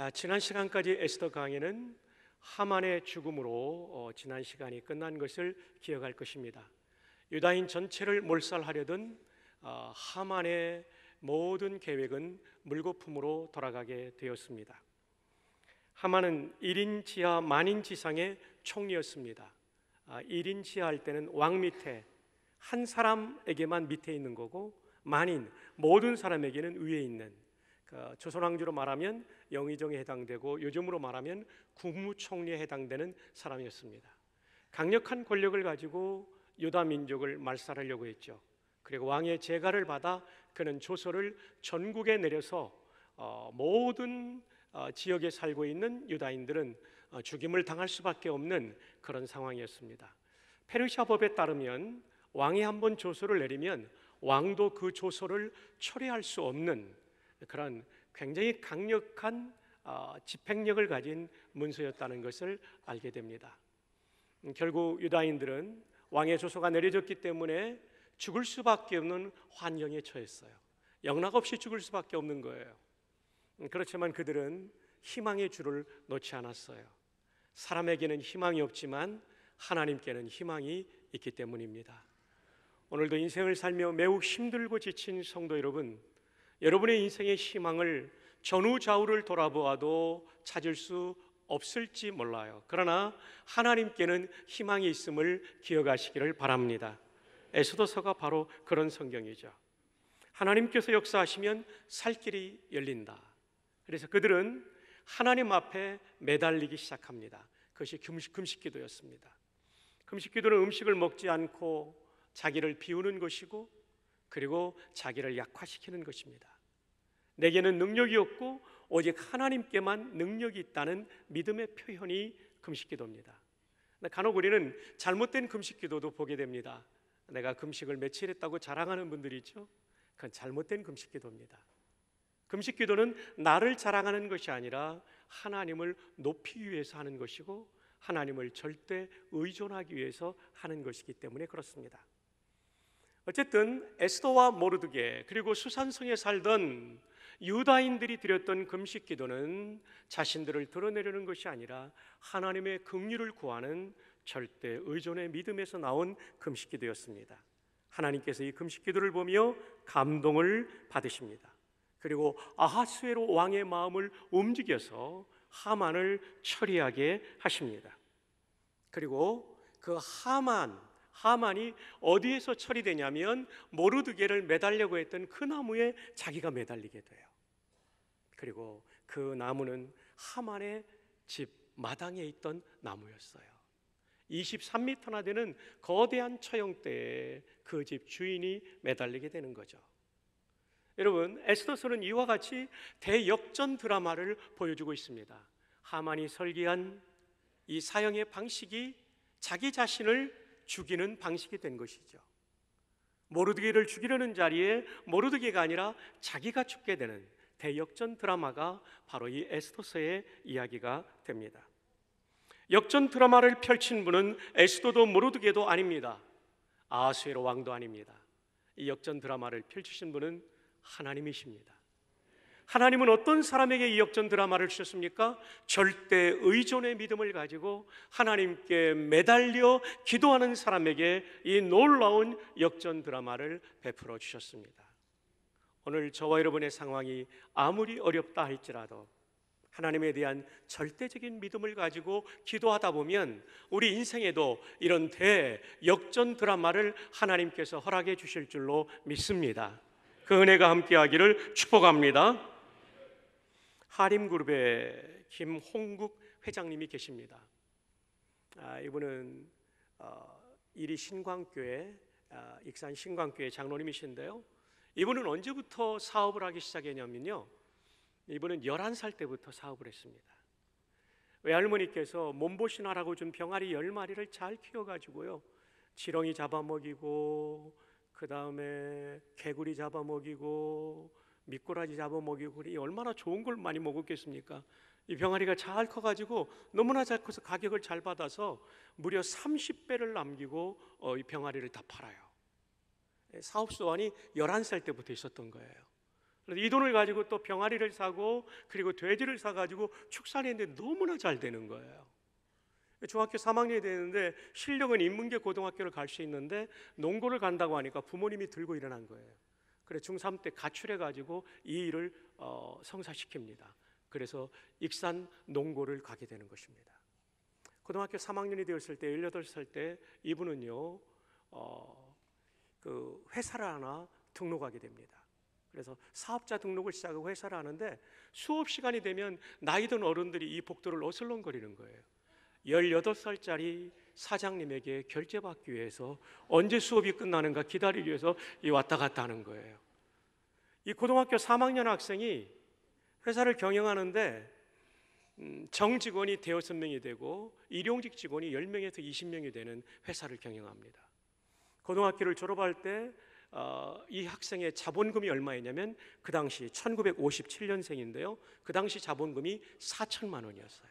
아, 지난 시간까지 에스더 강의는 하만의 죽음으로 어, 지난 시간이 끝난 것을 기억할 것입니다. 유다인 전체를 몰살하려던 어, 하만의 모든 계획은 물거품으로 돌아가게 되었습니다. 하만은 1인 지하 만인 지상의 총리였습니다. 1인 아, 지하할 때는 왕 밑에 한 사람에게만 밑에 있는 거고 만인 모든 사람에게는 위에 있는 어, 조선왕조로 말하면 영의정에 해당되고 요즘으로 말하면 국무총리에 해당되는 사람이었습니다. 강력한 권력을 가지고 유다 민족을 말살하려고 했죠. 그리고 왕의 재가를 받아 그는 조서를 전국에 내려서 어, 모든 어, 지역에 살고 있는 유다인들은 죽임을 당할 수밖에 없는 그런 상황이었습니다. 페르시아 법에 따르면 왕이 한번 조서를 내리면 왕도 그 조서를 철회할 수 없는 그런 굉장히 강력한 어, 집행력을 가진 문서였다는 것을 알게 됩니다. 음, 결국 유다인들은 왕의 조소가 내려졌기 때문에 죽을 수밖에 없는 환경에 처했어요. 영락 없이 죽을 수밖에 없는 거예요. 음, 그렇지만 그들은 희망의 줄을 놓지 않았어요. 사람에게는 희망이 없지만 하나님께는 희망이 있기 때문입니다. 오늘도 인생을 살며 매우 힘들고 지친 성도 여러분, 여러분의 인생의 희망을 전후좌우를 돌아보아도 찾을 수 없을지 몰라요. 그러나 하나님께는 희망이 있음을 기억하시기를 바랍니다. 에스더서가 바로 그런 성경이죠. 하나님께서 역사하시면 살 길이 열린다. 그래서 그들은 하나님 앞에 매달리기 시작합니다. 그것이 금식, 금식 기도였습니다. 금식 기도는 음식을 먹지 않고 자기를 비우는 것이고 그리고 자기를 약화시키는 것입니다. 내게는 능력이 없고 오직 하나님께만 능력이 있다는 믿음의 표현이 금식기도입니다. 간혹 우리는 잘못된 금식기도도 보게 됩니다. 내가 금식을 며칠 했다고 자랑하는 분들이 있죠. 그건 잘못된 금식기도입니다. 금식기도는 나를 자랑하는 것이 아니라 하나님을 높이 위해서 하는 것이고 하나님을 절대 의존하기 위해서 하는 것이기 때문에 그렇습니다. 어쨌든 에스더와 모르드게 그리고 수산성에 살던 유다인들이 드렸던 금식 기도는 자신들을 드러내려는 것이 아니라 하나님의 긍휼을 구하는 절대 의존의 믿음에서 나온 금식 기도였습니다. 하나님께서 이 금식 기도를 보며 감동을 받으십니다. 그리고 아하수에로 왕의 마음을 움직여서 하만을 처리하게 하십니다. 그리고 그 하만 하만이 어디에서 처리되냐면 모르드게를 매달려고 했던 그 나무에 자기가 매달리게 돼요. 그리고 그 나무는 하만의 집 마당에 있던 나무였어요. 23m나 되는 거대한 처형대에 그 집 주인이 매달리게 되는 거죠. 여러분, 에스더서는 이와 같이 대역전 드라마를 보여주고 있습니다. 하만이 설계한 이 사형의 방식이 자기 자신을 죽이는 방식이 된 것이죠. 모르드게를 죽이려는 자리에 모르드게가 아니라 자기가 죽게 되는 대역전 드라마가 바로 이 에스토서의 이야기가 됩니다. 역전 드라마를 펼친 분은 에스도도 모르드게도 아닙니다. 아수에로 왕도 아닙니다. 이 역전 드라마를 펼치신 분은 하나님이십니다. 하나님은 어떤 사람에게 이 역전 드라마를 주셨습니까? 절대 의존의 믿음을 가지고 하나님께 매달려 기도하는 사람에게 이 놀라운 역전 드라마를 베풀어 주셨습니다. 오늘 저와 여러분의 상황이 아무리 어렵다 할지라도 하나님에 대한 절대적인 믿음을 가지고 기도하다 보면 우리 인생에도 이런 대역전 드라마를 하나님께서 허락해 주실 줄로 믿습니다. 그 은혜가 함께하기를 축복합니다. 하림그룹의 김홍국 회장님이 계십니다. 아, 이분은 어, 이리 신광교회 아, 익산 신광교회 장로님이신데요. 이분은 언제부터 사업을 하기 시작했냐면요. 이분은 11살 때부터 사업을 했습니다. 외할머니께서 몸보신하라고 준 병아리 10마리를 잘 키워가지고요. 지렁이 잡아먹이고, 그 다음에 개구리 잡아먹이고, 미꾸라지 잡아 먹이고 이 얼마나 좋은 걸 많이 먹었겠습니까? 이 병아리가 잘 커가지고 너무나 잘 커서 가격을 잘 받아서 무려 30배를 남기고 어, 이 병아리를 다 팔아요. 예, 사업 소환이 11살 때부터 있었던 거예요. 그래서 이 돈을 가지고 또 병아리를 사고 그리고 돼지를 사가지고 축산했는데 너무나 잘 되는 거예요. 중학교 3학년이 되는데 실력은 인문계 고등학교를 갈 수 있는데 농고를 간다고 하니까 부모님이 들고 일어난 거예요. 그래 중3 때 가출해 가지고 이 일을 어, 성사시킵니다. 그래서 익산 농고를 가게 되는 것입니다. 고등학교 3학년이 되었을 때 18살 때 이분은요 어, 그 회사를 하나 등록하게 됩니다. 그래서 사업자 등록을 시작하고 회사를 하는데 수업 시간이 되면 나이든 어른들이 이 복도를 어슬렁거리는 거예요. 18살짜리 사장님에게 결제받기 위해서 언제 수업이 끝나는가 기다리기 위해서 이 왔다 갔다 하는 거예요. 이 고등학교 3학년 학생이 회사를 경영하는데 음, 정직원이 대여섯 명이 되고 일용직 직원이 10명에서 20명이 되는 회사를 경영합니다. 고등학교를 졸업할 때이 어, 학생의 자본금이 얼마였냐면 그 당시 1957년생인데요. 그 당시 자본금이 4천만 원이었어요.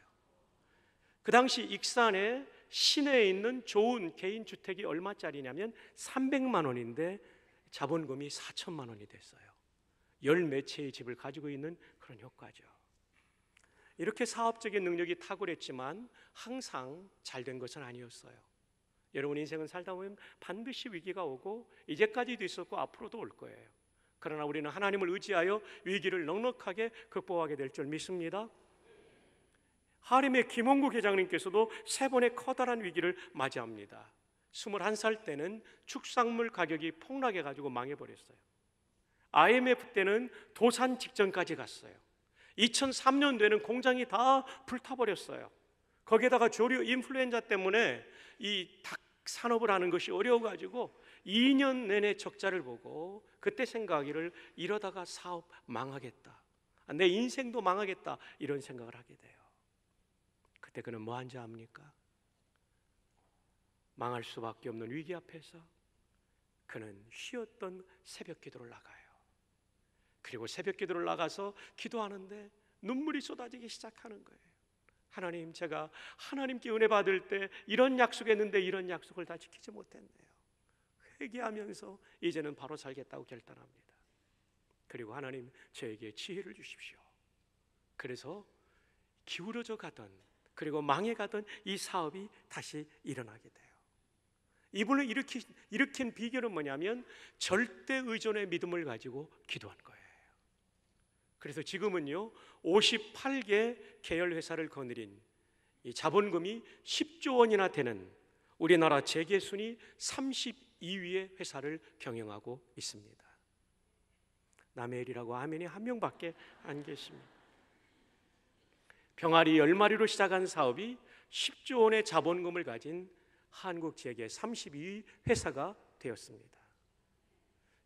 그 당시 익산에 시내에 있는 좋은 개인 주택이 얼마짜리냐면 300만 원인데 자본금이 4천만 원이 됐어요. 열몇 채의 집을 가지고 있는 그런 효과죠. 이렇게 사업적인 능력이 탁월했지만 항상 잘된 것은 아니었어요. 여러분 인생은 살다 보면 반드시 위기가 오고 이제까지도 있었고 앞으로도 올 거예요. 그러나 우리는 하나님을 의지하여 위기를 넉넉하게 극복하게 될 줄 믿습니다. 하림의 김홍구 회장님께서도 세 번의 커다란 위기를 맞이합니다. 21살 때는 축산물 가격이 폭락해 가지고 망해 버렸어요. IMF 때는 도산 직전까지 갔어요. 2003년도에는 공장이 다 불타 버렸어요. 거기에다가 조류 인플루엔자 때문에 이 닭 산업을 하는 것이 어려워 가지고 2년 내내 적자를 보고 그때 생각하기를 이러다가 사업 망하겠다. 내 인생도 망하겠다. 이런 생각을 하게 돼요. 그때 그는 뭐한 자 합니까? 망할 수밖에 없는 위기 앞에서 그는 쉬었던 새벽 기도를 나가요. 그리고 새벽 기도를 나가서 기도하는데 눈물이 쏟아지기 시작하는 거예요. 하나님, 제가 하나님께 은혜 받을 때 이런 약속했는데 이런 약속을 다 지키지 못했네요. 회개하면서 이제는 바로 살겠다고 결단합니다. 그리고 하나님, 저에게 지혜를 주십시오. 그래서 기울어져 가던 그리고 망해가던 이 사업이 다시 일어나게 돼요. 이분을 일으키, 일으킨 비결은 뭐냐면 절대 의존의 믿음을 가지고 기도한 거예요. 그래서 지금은요, 58개 계열회사를 거느린 자본금이 10조 원이나 되는 우리나라 재계순위 32위의 회사를 경영하고 있습니다. 남해일이라고 아멘한 명밖에 안 계십니다. 병아리 10마리로 시작한 사업이 10조 원의 자본금을 가진 한국 지역의 32 회사가 되었습니다.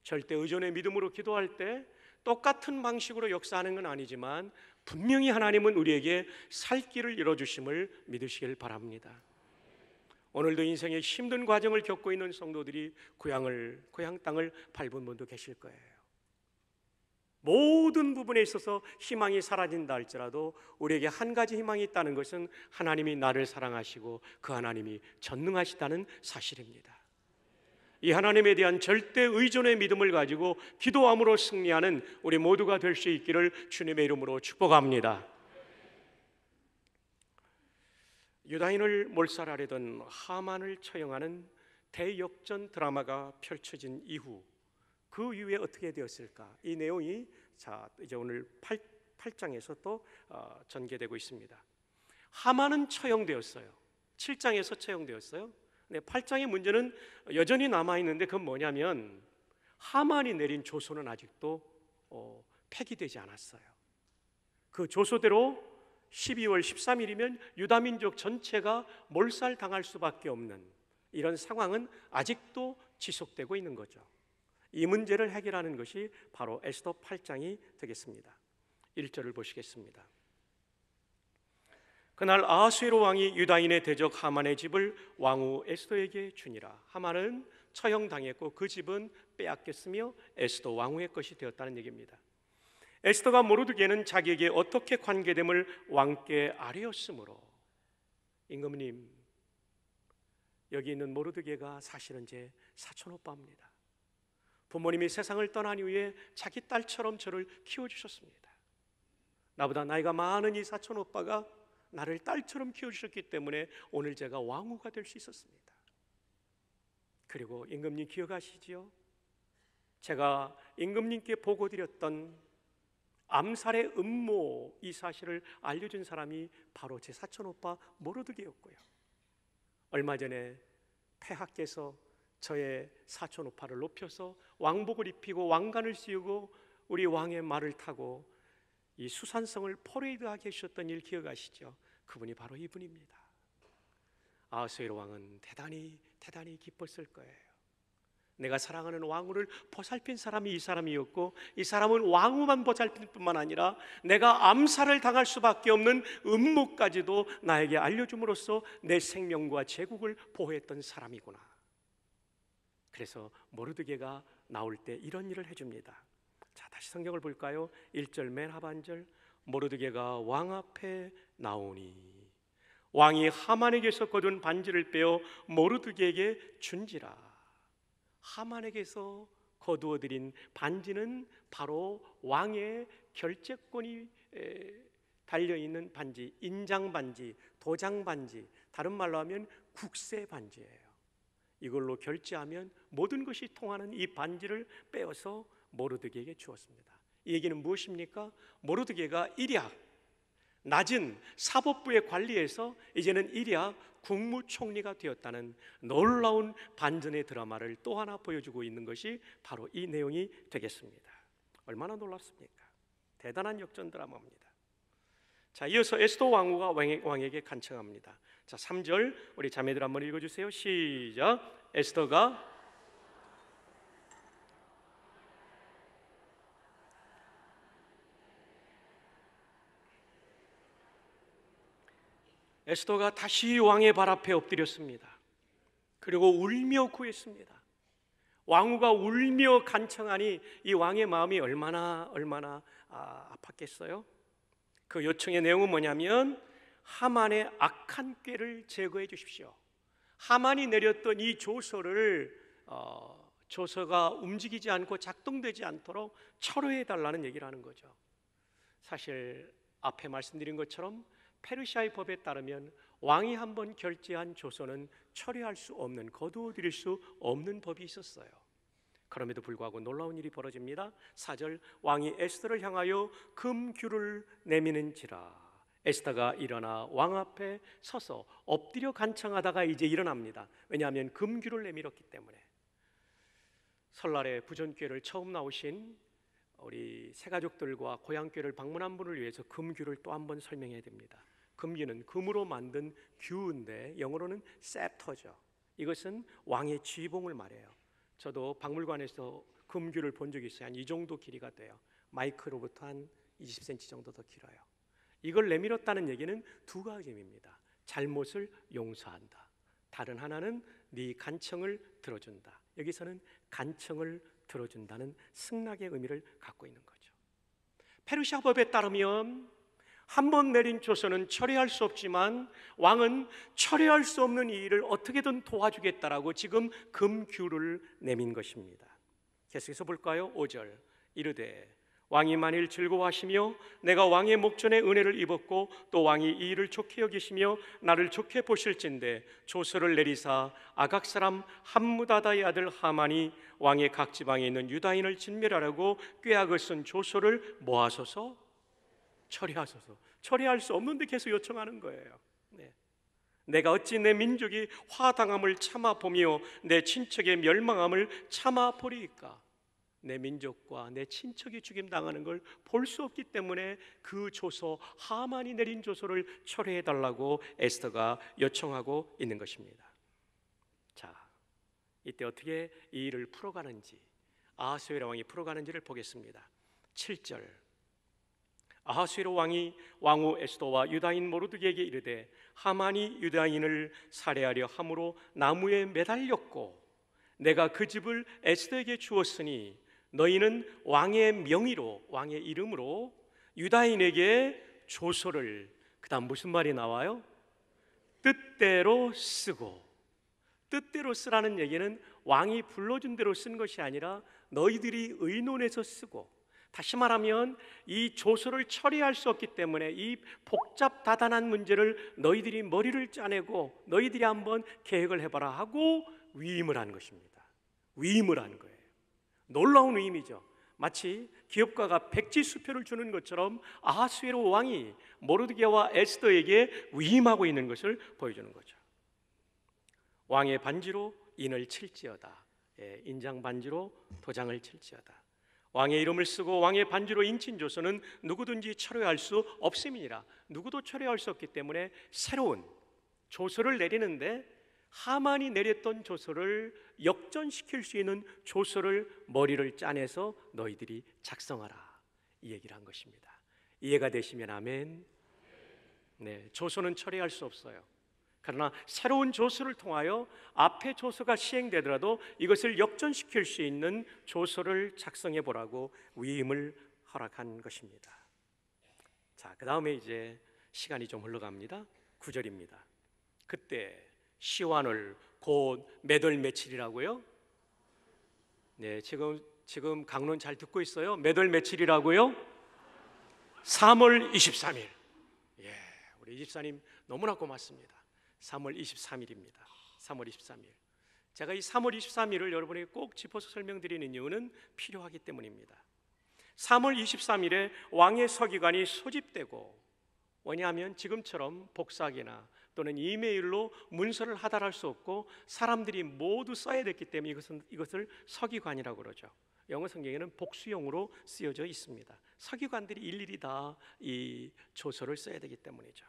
절대 의존의 믿음으로 기도할 때 똑같은 방식으로 역사하는 건 아니지만 분명히 하나님은 우리에게 살 길을 열어 주심을 믿으시길 바랍니다. 오늘도 인생의 힘든 과정을 겪고 있는 성도들이 고향을 고향 땅을 밟은 분도 계실 거예요. 모든 부분에 있어서 희망이 사라진다 할지라도 우리에게 한 가지 희망이 있다는 것은 하나님이 나를 사랑하시고 그 하나님이 전능하시다는 사실입니다. 이 하나님에 대한 절대 의존의 믿음을 가지고 기도함으로 승리하는 우리 모두가 될 수 있기를 주님의 이름으로 축복합니다. 유다인을 몰살하려던 하만을 처형하는 대역전 드라마가 펼쳐진 이후 그 이후에 어떻게 되었을까? 이 내용이 자 이제 오늘 8, 8장에서 또 어, 전개되고 있습니다. 하만은 처형되었어요. 7장에서 처형되었어요. 근 8장의 문제는 여전히 남아 있는데 그건 뭐냐면 하만이 내린 조소는 아직도 어, 폐기되지 않았어요. 그 조소대로 12월 13일이면 유다 민족 전체가 몰살당할 수밖에 없는 이런 상황은 아직도 지속되고 있는 거죠. 이 문제를 해결하는 것이 바로 에스더 8장이 되겠습니다. 1절을 보시겠습니다. 그날 아수에로 왕이 유다인의 대적 하만의 집을 왕후 에스더에게 주니라. 하만은 처형당했고 그 집은 빼앗겼으며 에스더 왕후의 것이 되었다는 얘기입니다. 에스더가 모르드게는 자기에게 어떻게 관계됨을 왕께 아뢰었으므로 임금님 여기 있는 모르드게가 사실은 제 사촌 오빠입니다. 부모님이 세상을 떠난 이후에 자기 딸처럼 저를 키워주셨습니다. 나보다 나이가 많은 이 사촌 오빠가 나를 딸처럼 키워주셨기 때문에 오늘 제가 왕후가 될 수 있었습니다. 그리고 임금님 기억하시지요? 제가 임금님께 보고드렸던 암살의 음모 이 사실을 알려준 사람이 바로 제 사촌 오빠 모로드게였고요. 얼마 전에 폐하께서 저의 사촌 오파를 높여서 왕복을 입히고 왕관을 씌우고 우리 왕의 말을 타고 이 수산성을 퍼레이드하게 하셨던일 기억하시죠? 그분이 바로 이분입니다. 아하수에로 왕은 대단히 대단히 기뻤을 거예요. 내가 사랑하는 왕후를 보살핀 사람이 이 사람이었고 이 사람은 왕후만 보살핀 뿐만 아니라 내가 암살을 당할 수밖에 없는 음모까지도 나에게 알려줌으로써 내 생명과 제국을 보호했던 사람이구나. 그래서 모르드게가 나올 때 이런 일을 해줍니다. 자, 다시 성경을 볼까요? 1절 맨 하반절 모르드게가 왕 앞에 나오니 왕이 하만에게서 거둔 반지를 빼어 모르드게에게 준지라 하만에게서 거두어 드린 반지는 바로 왕의 결재권이 달려 있는 반지, 인장 반지, 도장 반지, 다른 말로 하면 국세 반지예요. 이걸로 결제하면 모든 것이 통하는 이 반지를 빼어서 모르드게에게 주었습니다. 이 얘기는 무엇입니까? 모르드게가 일약 낮은 사법부의 관리에서 이제는 일야 국무총리가 되었다는 놀라운 반전의 드라마를 또 하나 보여주고 있는 것이 바로 이 내용이 되겠습니다. 얼마나 놀랍습니까? 대단한 역전 드라마입니다. 자, 이어서 에스도 왕후가 왕에, 게 간청합니다. 자, 3절 우리 자매들 한번 읽어 주세요. 시작. 에스더가 에스더가 다시 왕의 발 앞에 엎드렸습니다. 그리고 울며 구했습니다. 왕후가 울며 간청하니 이 왕의 마음이 얼마나 얼마나 아, 아팠겠어요? 그 요청의 내용은 뭐냐면 하만의 악한 꾀를 제거해 주십시오. 하만이 내렸던 이 조서를 어, 조서가 움직이지 않고 작동되지 않도록 철회해 달라는 얘기를 하는 거죠. 사실 앞에 말씀드린 것처럼 페르시아의 법에 따르면 왕이 한번 결재한 조서는 철회할 수 없는 거두어 들일 수 없는 법이 있었어요. 그럼에도 불구하고 놀라운 일이 벌어집니다. 4절 왕이 에스더를 향하여 금귤을 내미는지라. 에스더가 일어나 왕 앞에 서서 엎드려 간청하다가 이제 일어납니다. 왜냐하면 금귤을 내밀었기 때문에. 설날에 부전교를 처음 나오신 우리 새가족들과 고향교를 방문한 분을 위해서 금귤을 또한 번 설명해야 됩니다. 금기는 금으로 만든 규인데 영어로는 셉터죠. 이것은 왕의 지봉을 말해요. 저도 박물관에서 금귤을 본 적이 있어요. 한 이 정도 길이가 돼요. 마이크로부터 한 20cm 정도 더 길어요. 이걸 내밀었다는 얘기는 두 가지 의미입니다. 잘못을 용서한다. 다른 하나는 네 간청을 들어준다. 여기서는 간청을 들어준다는 승낙의 의미를 갖고 있는 거죠. 페르시아 법에 따르면 한번 내린 조서는 처리할 수 없지만 왕은 처리할 수 없는 이 일을 어떻게든 도와주겠다라고 지금 금규를 내민 것입니다. 계속해서 볼까요? 5절 이르되 왕이 만일 즐거워하시며 내가 왕의 목전에 은혜를 입었고 또 왕이 이 일을 좋게 여기시며 나를 좋게 보실진데 조서를 내리사 아각 사람 함무다다의 아들 하만이 왕의 각 지방에 있는 유다인을 진멸하라고 꾀약을 쓴 조서를 모아서서 처리하소서. 처리할 수 없는데 계속 요청하는 거예요. 네. 내가 어찌 내 민족이 화당함을 참아 보며 내 친척의 멸망함을 참아 보리까내 민족과 내 친척이 죽임 당하는 걸 볼 수 없기 때문에 그 조서 하만이 내린 조서를 철회해 달라고 에스더가 요청하고 있는 것입니다. 자, 이때 어떻게 이 일을 풀어가는지 아스웨라 왕이 풀어가는지를 보겠습니다. 7절 아하수에로 왕이 왕후 에스도와 유다인 모르드에게 이르되 하만이 유다인을 살해하려 함으로 나무에 매달렸고 내가 그 집을 에스더에게 주었으니 너희는 왕의 명의로 왕의 이름으로 유다인에게 조서를 그다음 무슨 말이 나와요? 뜻대로 쓰고 뜻대로 쓰라는 얘기는 왕이 불러준 대로 쓴 것이 아니라 너희들이 의논해서 쓰고 다시 말하면 이 조서를 처리할 수 없기 때문에 이 복잡다단한 문제를 너희들이 머리를 짜내고 너희들이 한번 계획을 해봐라 하고 위임을 한 것입니다. 위임을 한 거예요. 놀라운 위임이죠. 마치 기업가가 백지 수표를 주는 것처럼 아하스웨로 왕이 모르드게와 에스더에게 위임하고 있는 것을 보여주는 거죠. 왕의 반지로 인을 칠지어다. 예, 인장 반지로 도장을 칠지어다. 왕의 이름을 쓰고 왕의 반지로 인친 조서는 누구든지 철회할 수 없음이니라. 누구도 철회할 수 없기 때문에 새로운 조서를 내리는데 하만이 내렸던 조서를 역전시킬 수 있는 조서를 머리를 짜내서 너희들이 작성하라. 이 얘기를 한 것입니다. 이해가 되시면 아멘. 네, 조서는 철회할 수 없어요. 그러나 새로운 조서를 통하여 앞의 조서가 시행되더라도 이것을 역전시킬 수 있는 조서를 작성해 보라고 위임을 허락한 것입니다. 자, 그다음에 이제 시간이 좀 흘러갑니다. 9절입니다. 그때 시완을 곧 매달 며칠이라고요? 네, 지금 지금 강론 잘 듣고 있어요. 매달 며칠이라고요? 3월 23일. 예, 우리 집사님 너무나 고맙습니다. 3월 23일입니다. 3월 23일. 제가 이 3월 23일을 여러분에게 꼭 짚어서 설명드리는 이유는 필요하기 때문입니다. 3월 23일에 왕의 서기관이 소집되고 왜냐하면 지금처럼 복사기나 또는 이메일로 문서를 하달할 수 없고 사람들이 모두 써야 됐기 때문에 이것은 이것을 서기관이라고 그러죠. 영어 성경에는 복수형으로 쓰여져 있습니다. 서기관들이 일일이 다이 조서를 써야 되기 때문이죠.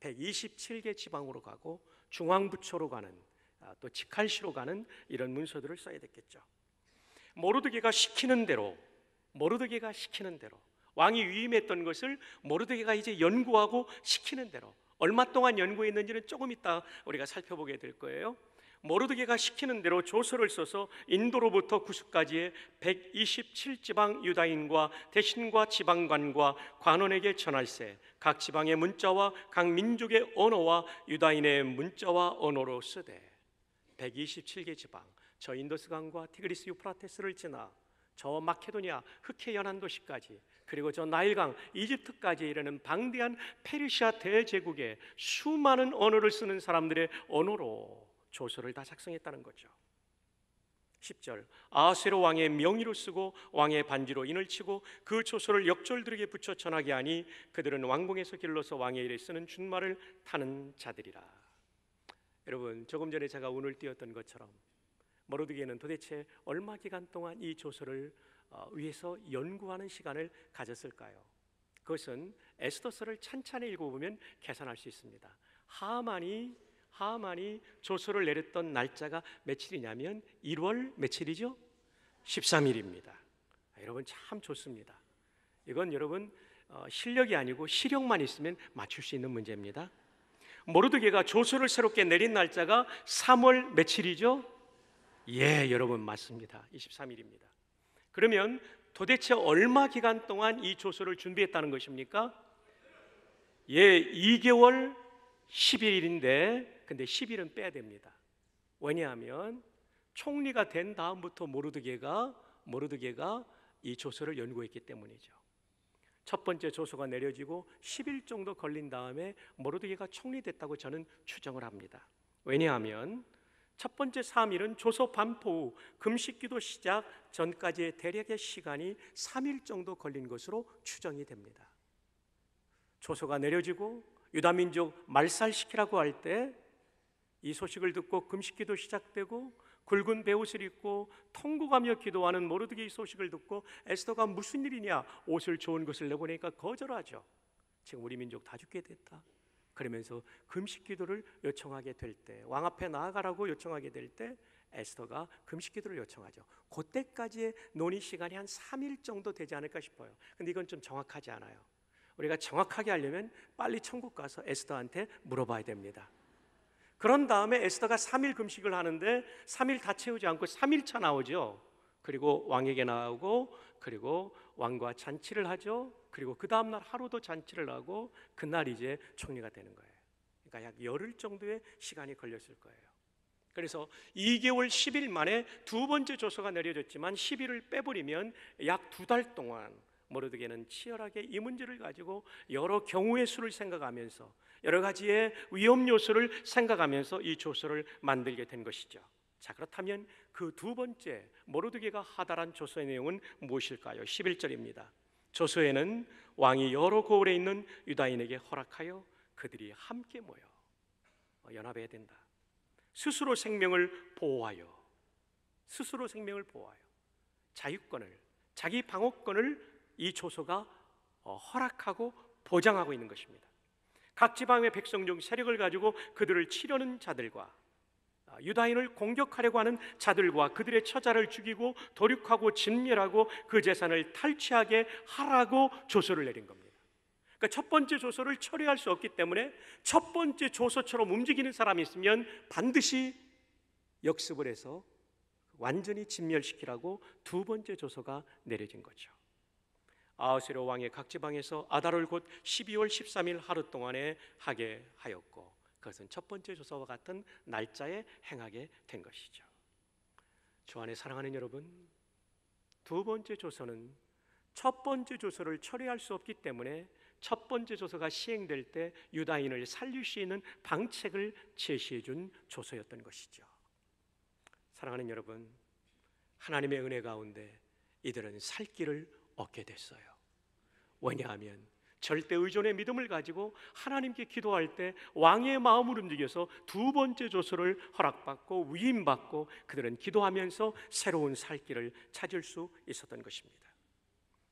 127개 지방으로 가고 중앙부처로 가는 아, 또 직할시로 가는 이런 문서들을 써야 됐겠죠. 모르드게가 시키는 대로 모르드게가 시키는 대로 왕이 위임했던 것을 모르드게가 이제 연구하고 시키는 대로 얼마 동안 연구했는지는 조금 이따 우리가 살펴보게 될 거예요. 모르드게가 시키는 대로 조서를 써서 인도로부터 구스까지의 127지방 유다인과 대신과 지방관과 관원에게 전할세 각 지방의 문자와 각 민족의 언어와 유다인의 문자와 언어로 쓰되 127개 지방 저 인더스강과 티그리스 유프라테스를 지나 저 마케도니아 흑해 연안 도시까지 그리고 저 나일강 이집트까지 이르는 방대한 페르시아 대제국의 수많은 언어를 쓰는 사람들의 언어로 조서를 다 작성했다는 거죠. 10절 아세로 왕의 명의로 쓰고 왕의 반지로 인을 치고 그 조서를 역졸들에게 붙여 전하게 하니 그들은 왕궁에서 길러서 왕의 일에 쓰는 준말을 타는 자들이라 여러분 조금 전에 제가 오늘 띄었던 것처럼 머로드기는 도대체 얼마 기간 동안 이 조서를 어, 위해서 연구하는 시간을 가졌을까요? 그것은 에스더서를 찬찬히 읽어보면 계산할 수 있습니다 하만이 하만이 조서를 내렸던 날짜가 며칠이냐면 1월 며칠이죠? 13일입니다. 아, 여러분 참 좋습니다. 이건 여러분 어, 실력이 아니고 시력만 있으면 맞출 수 있는 문제입니다. 모르드게가 조서를 새롭게 내린 날짜가 3월 며칠이죠? 예, 여러분 맞습니다. 23일입니다. 그러면 도대체 얼마 기간 동안 이 조서를 준비했다는 것입니까? 예, 2개월 10일인데 근데 10일은 빼야 됩니다. 왜냐하면 총리가 된 다음부터 모르드게가 모르드게가 이 조서를 연구했기 때문이죠. 첫 번째 조서가 내려지고 10일 정도 걸린 다음에 모르드게가 총리됐다고 저는 추정을 합니다. 왜냐하면 첫 번째 3일은 조서 반포 후 금식기도 시작 전까지의 대략의 시간이 3일 정도 걸린 것으로 추정이 됩니다. 조서가 내려지고 유다 민족 말살시키라고 할 때 이 소식을 듣고 금식기도 시작되고 굵은 배옷을 입고 통곡하며 기도하는 모르드기의 소식을 듣고 에스더가 무슨 일이냐 옷을 좋은 것을 내보내니까 거절하죠. 지금 우리 민족 다 죽게 됐다. 그러면서 금식 기도를 요청하게 될 때, 왕 앞에 나아가라고 요청하게 될 때, 에스더가 금식 기도를 요청하죠. 그때까지의 논의 시간이 한 3일 정도 되지 않을까 싶어요. 근데 이건 좀 정확하지 않아요. 우리가 정확하게 하려면 빨리 천국 가서 에스더한테 물어봐야 됩니다. 그런 다음에 에스더가 3일 금식을 하는데 3일 다 채우지 않고 3일차 나오죠. 그리고 왕에게 나오고 그리고 왕과 잔치를 하죠. 그리고 그 다음 날 하루도 잔치를 하고 그날 이제 총리가 되는 거예요. 그러니까 약 열흘 정도의 시간이 걸렸을 거예요. 그래서 2개월 10일 만에 두 번째 조서가 내려졌지만 10일을 빼버리면 약 두 달 동안 모르드게는 치열하게 이 문제를 가지고 여러 경우의 수를 생각하면서 여러 가지의 위험 요소를 생각하면서 이 조서를 만들게 된 것이죠. 자 그렇다면 그 두 번째 모르드게가 하다란 조서의 내용은 무엇일까요? 11절입니다. 조서에는 왕이 여러 고을에 있는 유다인에게 허락하여 그들이 함께 모여 연합해야 된다. 스스로 생명을 보호하여 스스로 생명을 보호하여 자유권을 자기 방어권을 이 조서가 어, 허락하고 보장하고 있는 것입니다. 각 지방의 백성 중 세력을 가지고 그들을 치려는 자들과 아, 유다인을 공격하려고 하는 자들과 그들의 처자를 죽이고 도륙하고 진멸하고 그 재산을 탈취하게 하라고 조서를 내린 겁니다. 그러니까 첫 번째 조서를 처리할 수 없기 때문에 첫 번째 조서처럼 움직이는 사람이 있으면 반드시 역습을 해서 완전히 진멸시키라고 두 번째 조서가 내려진 거죠. 아하세로 왕의 각 지방에서 아달을 곧 12월 13일 하루 동안에 하게 하였고 그것은 첫 번째 조서와 같은 날짜에 행하게 된 것이죠. 주 안에 사랑하는 여러분, 두 번째 조서는 첫 번째 조서를 처리할 수 없기 때문에 첫 번째 조서가 시행될 때 유다인을 살릴 수 있는 방책을 제시해 준 조서였던 것이죠. 사랑하는 여러분, 하나님의 은혜 가운데 이들은 살 길을 얻게 됐어요. 왜냐하면 절대 의존의 믿음을 가지고 하나님께 기도할 때 왕의 마음을 움직여서 두 번째 조서를 허락받고 위임받고 그들은 기도하면서 새로운 살 길을 찾을 수 있었던 것입니다.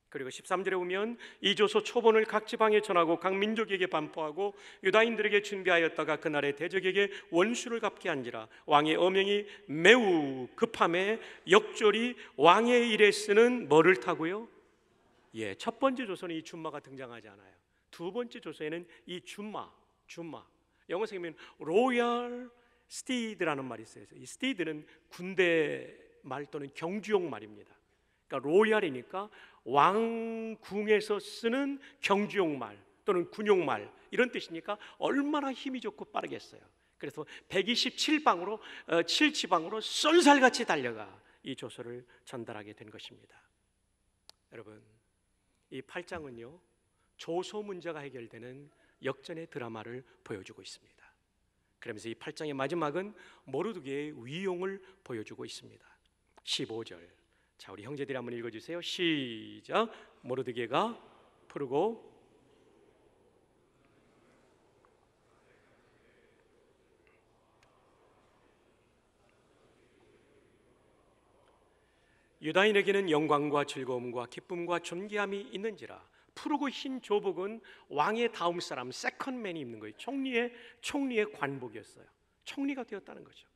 그리고 13절에 보면 이 조서 초본을 각 지방에 전하고 각 민족에게 반포하고 유다인들에게 준비하였다가 그날의 대적에게 원수를 갚게 한지라 왕의 어명이 매우 급함에 역졸이 왕의 일에 쓰는 뭐를 타고요? 예, 첫 번째 조선에 이 줌마가 등장하지 않아요. 두 번째 조선에는 이 줌마, 줌마. 영어 생 성면 로얄 스티드라는 말이 있어요. 이 스티드는 군대 말 또는 경주용 말입니다. 그러니까 로얄이니까 왕궁에서 쓰는 경주용 말 또는 군용 말 이런 뜻이니까 얼마나 힘이 좋고 빠르겠어요. 그래서 127방으로 7지방으로 어, 쏜살같이 달려가 이 조서를 전달하게 된 것입니다. 여러분 이 8장은요. 조소 문제가 해결되는 역전의 드라마를 보여주고 있습니다. 그러면서 이 8장의 마지막은 모르드게의 위용을 보여주고 있습니다. 15절. 자, 우리 형제들이 한번 읽어 주세요. 시작. 모르드게가 푸르고 유다인에게는 영광과 즐거움과 기쁨과 존귀함이 있는지라 푸르고 흰 조복은 왕의 다음 사람 세컨맨이 입는 거예요. 총리의 총리의 관복이었어요. 총리가 되었다는 거죠.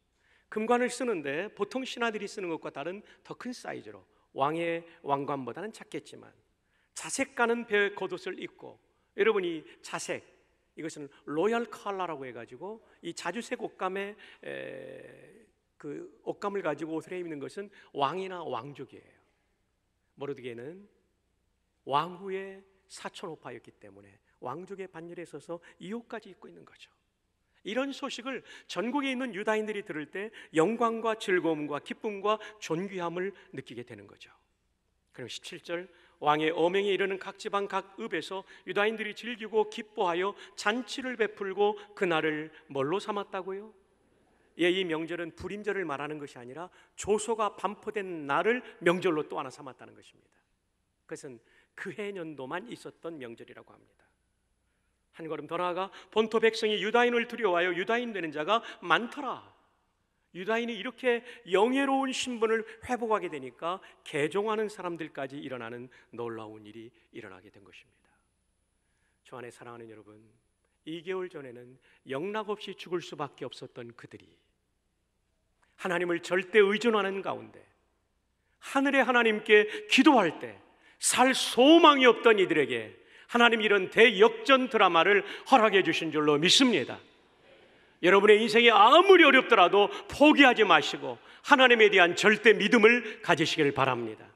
금관을 쓰는데 보통 신하들이 쓰는 것과 다른 더 큰 사이즈로 왕의 왕관보다는 작겠지만 자색가는 배 겉옷을 입고 여러분이 자색 이것은 로얄 칼라라고 해가지고 이 자주색 옷감에 에, 그 옷감을 가지고 옷을 헤입는 것은 왕이나 왕족이에요. 모르드게는 왕후의 사촌 오파였기 때문에 왕족의 반열에 서서 이 옷까지 입고 있는 거죠. 이런 소식을 전국에 있는 유다인들이 들을 때 영광과 즐거움과 기쁨과 존귀함을 느끼게 되는 거죠. 그럼 17절 왕의 어명에 이르는 각 지방 각 읍에서 유다인들이 즐기고 기뻐하여 잔치를 베풀고 그날을 뭘로 삼았다고요? 예, 이 명절은 불임절을 말하는 것이 아니라 조소가 반포된 날을 명절로 또 하나 삼았다는 것입니다. 그것은 그해 년도만 있었던 명절이라고 합니다. 한 걸음 더 나아가 본토 백성이 유다인을 두려워하여 유다인 되는 자가 많더라. 유다인이 이렇게 영예로운 신분을 회복하게 되니까 개종하는 사람들까지 일어나는 놀라운 일이 일어나게 된 것입니다. 주 안에 사랑하는 여러분, 2개월 전에는 영락 없이 죽을 수밖에 없었던 그들이 하나님을 절대 의존하는 가운데 하늘의 하나님께 기도할 때 살 소망이 없던 이들에게 하나님 이런 대역전 드라마를 허락해 주신 줄로 믿습니다. 여러분의 인생이 아무리 어렵더라도 포기하지 마시고 하나님에 대한 절대 믿음을 가지시길 바랍니다.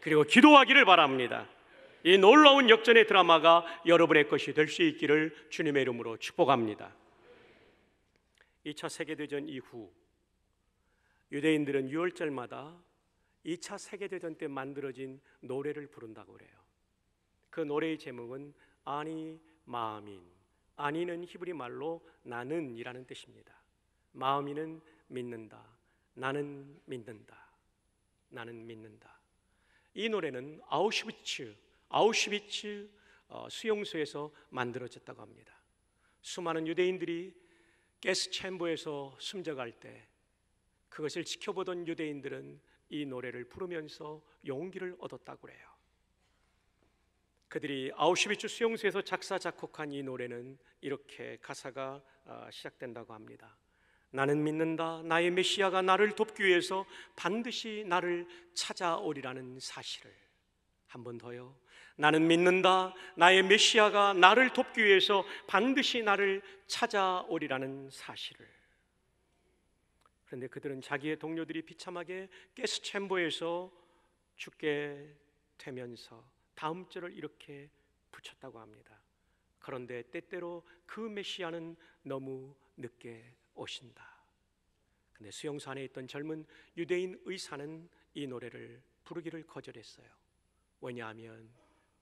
그리고 기도하기를 바랍니다. 이 놀라운 역전의 드라마가 여러분의 것이 될 수 있기를 주님의 이름으로 축복합니다. 2차 세계대전 이후 유대인들은 6월절마다 2차 세계대전 때 만들어진 노래를 부른다고 그래요. 그 노래의 제목은 아니 마음인. 아니는 히브리 말로 나는이라는 뜻입니다. 마음인은 믿는다. 나는 믿는다. 나는 믿는다. 이 노래는 아우슈비츠, 아우슈비츠 어, 수용소에서 만들어졌다고 합니다. 수많은 유대인들이 게스 챔버에서 숨져갈 때 그것을 지켜보던 유대인들은 이 노래를 부르면서 용기를 얻었다고 그요 그들이 아우슈비츠 수용소에서 작사 작곡한 이 노래는 이렇게 가사가 아, 시작된다고 합니다. 나는 믿는다. 나의 메시아가 나를 돕기 위해서 반드시 나를 찾아오리라는 사실을. 한 번 더요. 나는 믿는다. 나의 메시아가 나를 돕기 위해서 반드시 나를 찾아오리라는 사실을. 그런데 그들은 자기의 동료들이 비참하게 게스 챔버에서 죽게 되면서 다음 절을 이렇게 붙였다고 합니다. 그런데 때때로 그 메시아는 너무 늦게 오신다. 근데 수용산에 있던 젊은 유대인 의사는 이 노래를 부르기를 거절했어요. 왜냐하면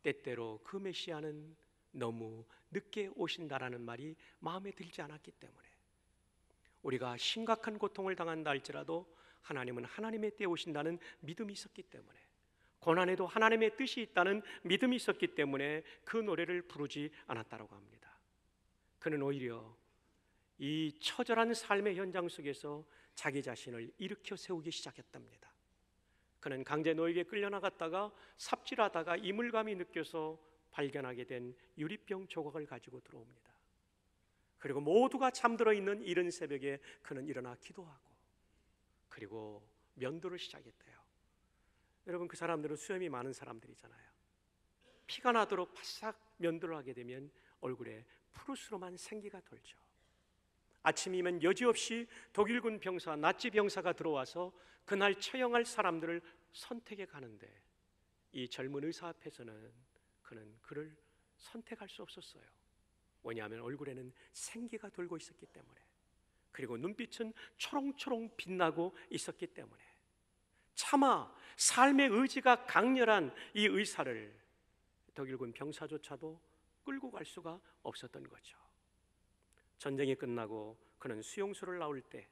때때로 그 메시아는 너무 늦게 오신다라는 말이 마음에 들지 않았기 때문에. 우리가 심각한 고통을 당한다 할지라도 하나님은 하나님의 때에 오신다는 믿음이 있었기 때문에 고난에도 하나님의 뜻이 있다는 믿음이 있었기 때문에 그 노래를 부르지 않았다고 합니다. 그는 오히려 이 처절한 삶의 현장 속에서 자기 자신을 일으켜 세우기 시작했답니다. 그는 강제 노예에 끌려나갔다가 삽질하다가 이물감이 느껴서 발견하게 된 유리병 조각을 가지고 들어옵니다. 그리고 모두가 잠들어 있는 이른 새벽에 그는 일어나 기도하고 그리고 면도를 시작했대요. 여러분 그 사람들은 수염이 많은 사람들이잖아요. 피가 나도록 바싹 면도를 하게 되면 얼굴에 푸르스름한 생기가 돌죠. 아침이면 여지없이 독일군 병사, 나치 병사가 들어와서 그날 처형할 사람들을 선택해 가는데 이 젊은 의사 앞에서는 그는 그를 선택할 수 없었어요. 왜냐하면 얼굴에는 생기가 돌고 있었기 때문에 그리고 눈빛은 초롱초롱 빛나고 있었기 때문에 차마 삶의 의지가 강렬한 이 의사를 독일군 병사조차도 끌고 갈 수가 없었던 거죠. 전쟁이 끝나고 그는 수용소를 나올 때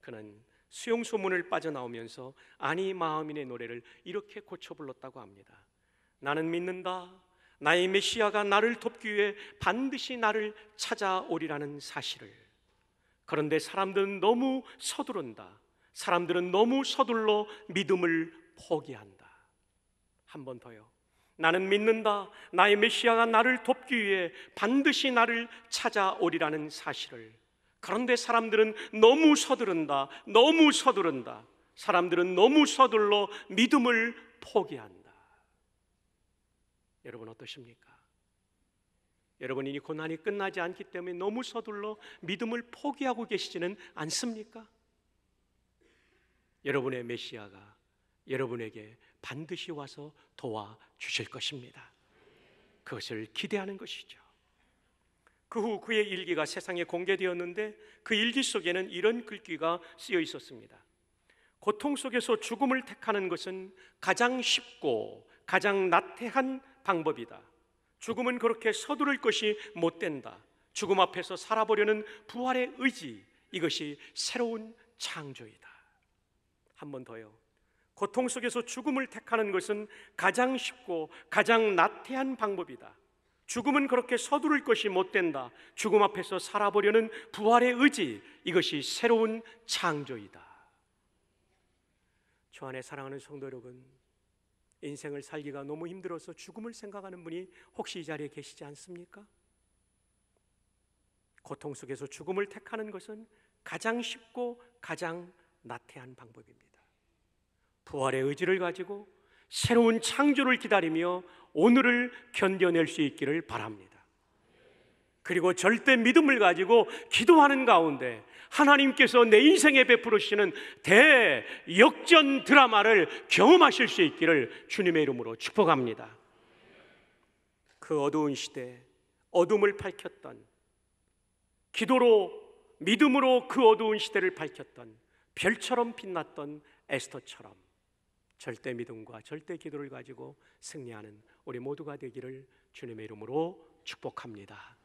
그는 수용소 문을 빠져나오면서 아니 마음인의 노래를 이렇게 고쳐 불렀다고 합니다. 나는 믿는다. 나의 메시아가 나를 돕기 위해 반드시 나를 찾아오리라는 사실을. 그런데 사람들은 너무 서두른다. 사람들은 너무 서둘러 믿음을 포기한다. 한 번 더요. 나는 믿는다. 나의 메시아가 나를 돕기 위해 반드시 나를 찾아오리라는 사실을. 그런데 사람들은 너무 서두른다. 너무 서두른다. 사람들은 너무 서둘러 믿음을 포기한다. 여러분 어떠십니까? 여러분이 고난이 끝나지 않기 때문에 너무 서둘러 믿음을 포기하고 계시지는 않습니까? 여러분의 메시아가 여러분에게 반드시 와서 도와 주실 것입니다. 그것을 기대하는 것이죠. 그 후 그의 일기가 세상에 공개되었는데 그 일기 속에는 이런 글귀가 쓰여 있었습니다. 고통 속에서 죽음을 택하는 것은 가장 쉽고 가장 나태한 방법이다. 죽음은 그렇게 서두를 것이 못 된다. 죽음 앞에서 살아보려는 부활의 의지 이것이 새로운 창조이다. 한 번 더요. 고통 속에서 죽음을 택하는 것은 가장 쉽고 가장 나태한 방법이다. 죽음은 그렇게 서두를 것이 못 된다. 죽음 앞에서 살아보려는 부활의 의지 이것이 새로운 창조이다. 저 안에 사랑하는 성도 여러분, 인생을 살기가 너무 힘들어서 죽음을 생각하는 분이 혹시 이 자리에 계시지 않습니까? 고통 속에서 죽음을 택하는 것은 가장 쉽고 가장 나태한 방법입니다. 부활의 의지를 가지고 새로운 창조를 기다리며 오늘을 견뎌낼 수 있기를 바랍니다. 그리고 절대 믿음을 가지고 기도하는 가운데 하나님께서 내 인생에 베풀으시는 대역전 드라마를 경험하실 수 있기를 주님의 이름으로 축복합니다. 그 어두운 시대 어둠을 밝혔던 기도로 믿음으로 그 어두운 시대를 밝혔던 별처럼 빛났던 에스터처럼 절대 믿음과 절대 기도를 가지고 승리하는 우리 모두가 되기를 주님의 이름으로 축복합니다.